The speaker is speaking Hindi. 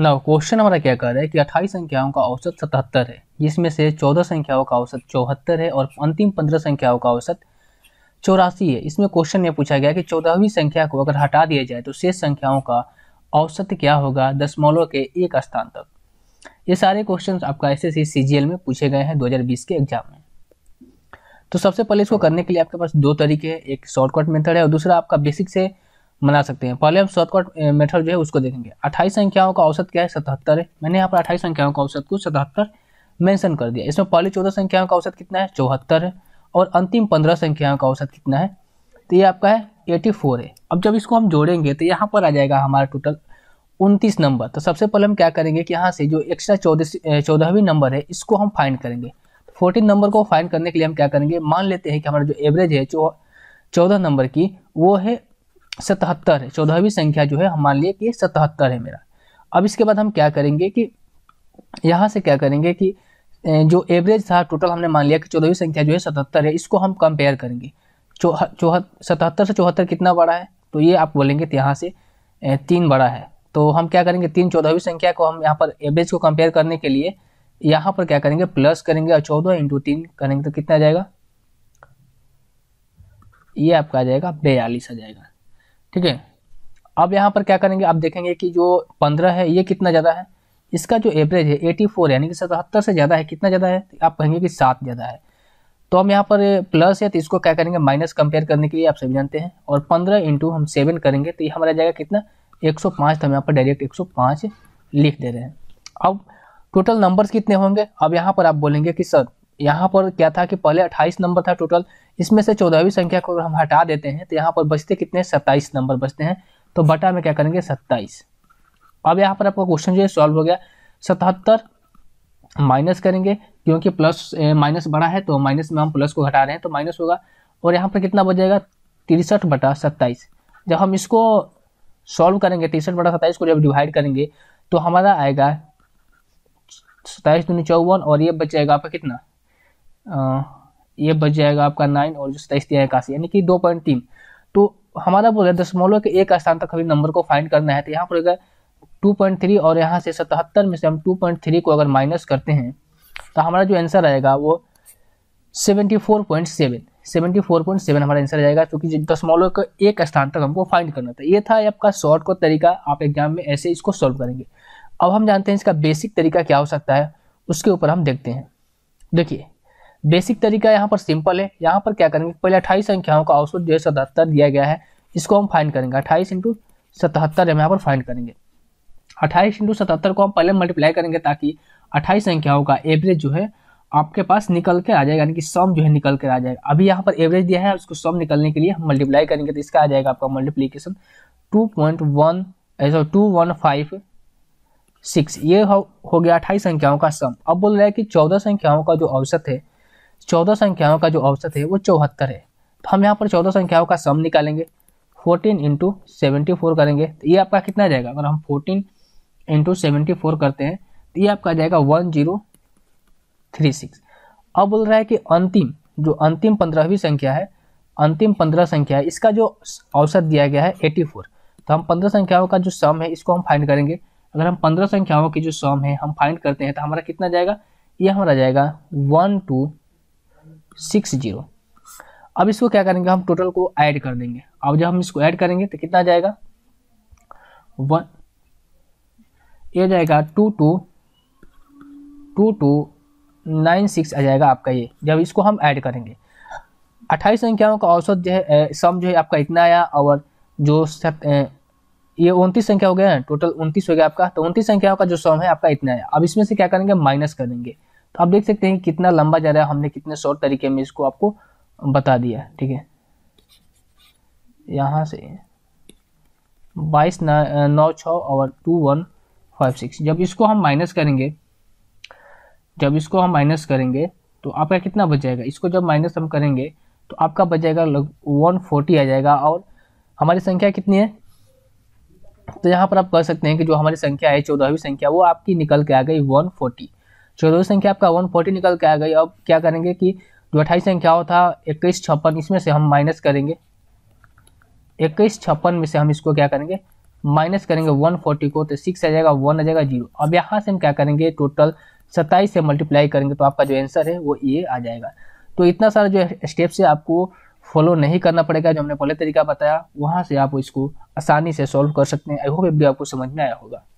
नव क्वेश्चन हमारा क्या कह रहा है कि अट्ठाईस संख्याओं का औसत सतहत्तर है जिसमें से चौदह संख्याओं का औसत चौहत्तर है और अंतिम पंद्रह संख्याओं का औसत चौरासी है इसमें क्वेश्चन में पूछा गया कि चौदहवीं संख्या को अगर हटा दिया जाए तो शेष संख्याओं का औसत क्या होगा दशमलव के एक स्थान तक ये सारे क्वेश्चन आपका एस एस सी में पूछे गए हैं दो के एग्जाम में तो सबसे पहले इसको करने के लिए आपके पास दो तरीके हैं एक शॉर्टकट मेथड है और दूसरा आपका बेसिक से मना सकते हैं पहले हम शॉर्टकट मेथड जो है उसको देखेंगे अट्ठाईस संख्याओं का औसत क्या है सतहत्तर है मैंने यहाँ पर अठाईस संख्याओं का औसत को सतहत्तर मेंशन कर दिया इसमें पहली चौदह संख्याओं का औसत कितना है चौहत्तर है और अंतिम पंद्रह संख्याओं का औसत कितना है तो ये आपका है एटी फोर है अब जब इसको हम जोड़ेंगे तो यहाँ पर आ जाएगा हमारा टोटल उनतीस नंबर तो सबसे पहले हम क्या करेंगे कि यहाँ से जो एक्स्ट्रा चौदह चौदहवीं नंबर है इसको हम फाइंड करेंगे फोर्टीन नंबर को फाइंड करने के लिए हम क्या करेंगे मान लेते हैं कि हमारा जो एवरेज है जो चौदह नंबर की वो है सतहत्तर है चौदहवीं संख्या जो है हम मान लिए कि सतहत्तर है मेरा अब इसके बाद हम क्या करेंगे कि यहाँ से क्या करेंगे कि जो एवरेज था टोटल हमने मान लिया कि चौदहवीं संख्या जो है सतहत्तर है इसको हम कंपेयर करेंगे चौह सतहत्तर से चौहत्तर कितना बड़ा है तो ये आप बोलेंगे तो यहाँ से तीन बड़ा है तो हम क्या करेंगे तीन चौदहवीं संख्या को हम यहाँ पर एवरेज को कंपेयर करने के लिए यहाँ पर क्या करेंगे प्लस करेंगे और चौदह इंटू तीन करेंगे तो कितना आ जाएगा ये आपका आ जाएगा बयालीस आ जाएगा ठीक है अब यहाँ पर क्या करेंगे आप देखेंगे कि जो पंद्रह है ये कितना ज़्यादा है इसका जो एवरेज है एटी फोर यानी कि सतहत्तर से ज़्यादा है कितना ज़्यादा है आप कहेंगे कि सात ज़्यादा है तो हम यहाँ पर प्लस है तो इसको क्या करेंगे माइनस कंपेयर करने के लिए आप सभी जानते हैं और पंद्रह इंटू हम सेवन करेंगे तो ये हमारा जाएगा कितना एक सौ पाँच तो हम यहाँ पर डायरेक्ट एक सौ पाँच लिख दे रहे हैं अब टोटल नंबर्स कितने होंगे अब यहाँ पर आप बोलेंगे कि सर यहाँ पर क्या था कि पहले 28 नंबर था टोटल इसमें से चौदहवीं संख्या को अगर हम हटा देते हैं तो यहाँ पर बचते कितने 27 नंबर बचते हैं तो बटा में क्या करेंगे 27 अब यहाँ पर आपका क्वेश्चन जो है सॉल्व हो गया सतहत्तर माइनस करेंगे क्योंकि प्लस माइनस बड़ा है तो माइनस में हम प्लस को घटा रहे हैं तो माइनस होगा और यहाँ पर कितना बचेगा तिरसठ बटा सत्ताईस जब हम इसको सॉल्व करेंगे तिरसठ बटा सत्ताईस को जब डिवाइड करेंगे तो हमारा आएगा सत्ताईस दूनी चौवन और ये बच जाएगा आपका कितना ये बच जाएगा आपका नाइन और जो सताइस दिया इक्यासी यानी कि दो पॉइंट तीन तो हमारा बोल बोला दशमलव के एक स्थान तक अभी नंबर को फाइंड करना है तो यहाँ पर होगा टू पॉइंट थ्री और यहाँ से सतहत्तर में से हम टू पॉइंट थ्री को अगर माइनस करते हैं तो हमारा जो आंसर आएगा वो seventy four point seven seventy four point seven हमारा आंसर आएगा क्योंकि दशमलव के एक स्थान तक हमको फाइंड करना था ये था आपका शॉर्ट का तरीका आप एग्जाम में ऐसे इसको सॉल्व करेंगे अब हम जानते हैं इसका बेसिक तरीका क्या हो सकता है उसके ऊपर हम देखते हैं देखिए बेसिक तरीका यहाँ पर सिंपल है यहाँ पर क्या करेंगे पहले अट्ठाईस संख्याओं का औसत जो है सतहत्तर दिया गया है इसको हम फाइंड करेंगे अट्ठाईस इंटू सतहत्तर हम यहाँ पर फाइंड करेंगे अट्ठाईस इंटू सतहत्तर को हम पहले मल्टीप्लाई करेंगे ताकि अट्ठाईस संख्याओं का एवरेज जो है आपके पास निकल के आ जाएगा यानी कि सम जो है निकल कर आ जाएगा अभी यहाँ पर एवरेज दिया है उसको सम निकलने के लिए हम मल्टीप्लाई करेंगे तो इसका आ जाएगा आपका मल्टीप्लीकेशन टू पॉइंट वन ऐसा टू वन फाइव सिक्स ये हो, हो गया अट्ठाईस संख्याओं का सम अब बोल रहा है कि चौदह संख्याओं का जो औसत है चौदह संख्याओं का जो औसत है वो चौहत्तर है तो हम यहाँ पर चौदह संख्याओं का सम निकालेंगे फोर्टीन इंटू सेवेंटी फोर करेंगे तो ये आपका कितना आ जाएगा अगर हम फोर्टीन इंटू सेवेंटी फोर करते हैं तो ये आपका आ जाएगा वन जीरो थ्री सिक्स अब बोल रहा है कि अंतिम जो अंतिम पंद्रहवीं संख्या है अंतिम पंद्रह संख्या है इसका जो औसत दिया गया है एटी फोर तो हम पंद्रह संख्याओं का जो सम है इसको हम फाइंड करेंगे अगर हम पंद्रह संख्याओं की जो सम है हम फाइंड करते हैं तो हमारा कितना जाएगा ये हमारा जाएगा वन टू सिक्स जीरो अब इसको क्या करेंगे हम टोटल को ऐड कर देंगे अब जब हम इसको ऐड करेंगे तो कितना जाएगा वन ये जाएगा two two two two nine six आ जाएगा आपका ये जब इसको हम ऐड करेंगे अट्ठाईस संख्याओं का औसत जो है सम जो है आपका इतना आया और जो सब ये उनतीस संख्या हो गया है टोटल उनतीस हो गया आपका तो उनतीस संख्याओं का जो सम है आपका इतना है अब इसमें से क्या करेंगे माइनस करेंगे तो आप देख सकते हैं कितना लंबा जा रहा है हमने कितने शॉर्ट तरीके में इसको आपको बता दिया ठीक है यहाँ से बाईस नौ छ और टू वन फाइव सिक्स जब इसको हम माइनस करेंगे जब इसको हम माइनस करेंगे तो आपका कितना बच जाएगा इसको जब माइनस हम करेंगे तो आपका बच जाएगा वन फोर्टी आ जाएगा और हमारी संख्या कितनी है तो यहाँ पर आप कह सकते हैं कि जो हमारी संख्या है चौदहवीं संख्या वो आपकी निकल के आ गई वन फोर्टी चौदह संख्या आपका वन फोर्टी निकल के आ गई अब क्या करेंगे कि जो अट्ठाईस संख्या था इक्कीस छप्पन इसमें से हम माइनस करेंगे इक्कीस छप्पन में से हम इसको क्या करेंगे माइनस करेंगे वन फोर्टी को तो सिक्स आ जाएगा वन आ जाएगा जीरो अब यहाँ से हम क्या करेंगे टोटल सत्ताईस से मल्टीप्लाई करेंगे तो आपका जो आंसर है वो ये आ जाएगा तो इतना सारा जो स्टेप से आपको फॉलो नहीं करना पड़ेगा जो हमने पहले तरीका बताया वहाँ से आप इसको आसानी से सॉल्व कर सकते हैं आई होप ये भी आपको समझ में आया होगा